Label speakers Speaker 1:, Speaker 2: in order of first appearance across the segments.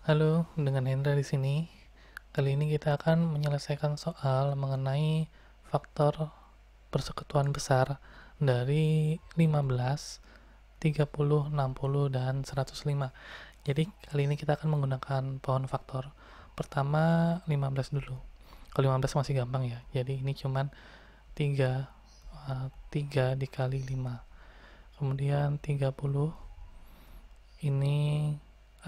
Speaker 1: Halo, dengan Hendra di sini. Kali ini kita akan menyelesaikan soal mengenai faktor persekutuan besar dari 15, 30, 60, dan 105. Jadi kali ini kita akan menggunakan pohon faktor. Pertama 15 dulu. Kalau 15 masih gampang ya. Jadi ini cuman 3 3 eh, dikali 5. Kemudian 30 ini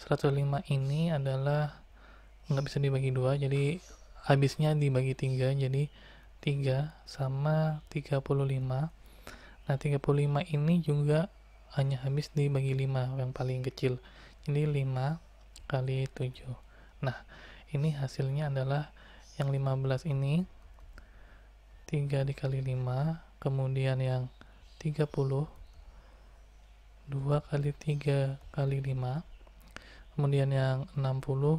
Speaker 1: 105 ini adalah nggak bisa dibagi dua jadi habisnya dibagi tiga jadi 3 sama 35 nah 35 ini juga hanya habis dibagi 5 yang paling kecil jadi 5 kali 7 nah ini hasilnya adalah yang 15 ini 3 dikali 5 kemudian yang 30 2 kali 3 kali 5 kemudian yang 60 2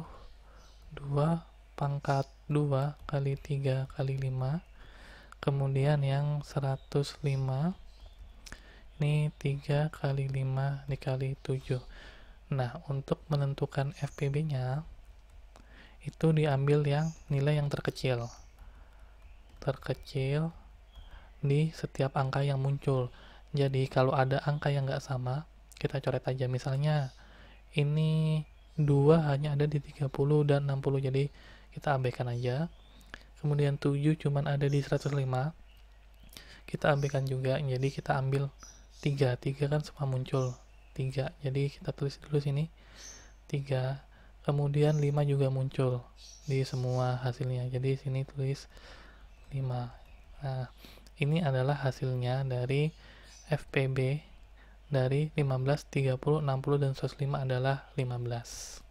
Speaker 1: pangkat 2 kali 3 kali 5 kemudian yang 105 ini 3 kali 5 dikali 7 nah untuk menentukan FPB nya itu diambil yang nilai yang terkecil terkecil di setiap angka yang muncul jadi kalau ada angka yang nggak sama kita coret aja misalnya ini dua hanya ada di 30 dan 60 jadi kita abaikan aja kemudian 7 cuma ada di 105 kita abaikan juga jadi kita ambil 3 3 kan semua muncul 3 jadi kita tulis dulu sini 3 kemudian 5 juga muncul di semua hasilnya jadi sini tulis 5 nah ini adalah hasilnya dari FPB dari 15, 30, 60, dan 105 adalah 15.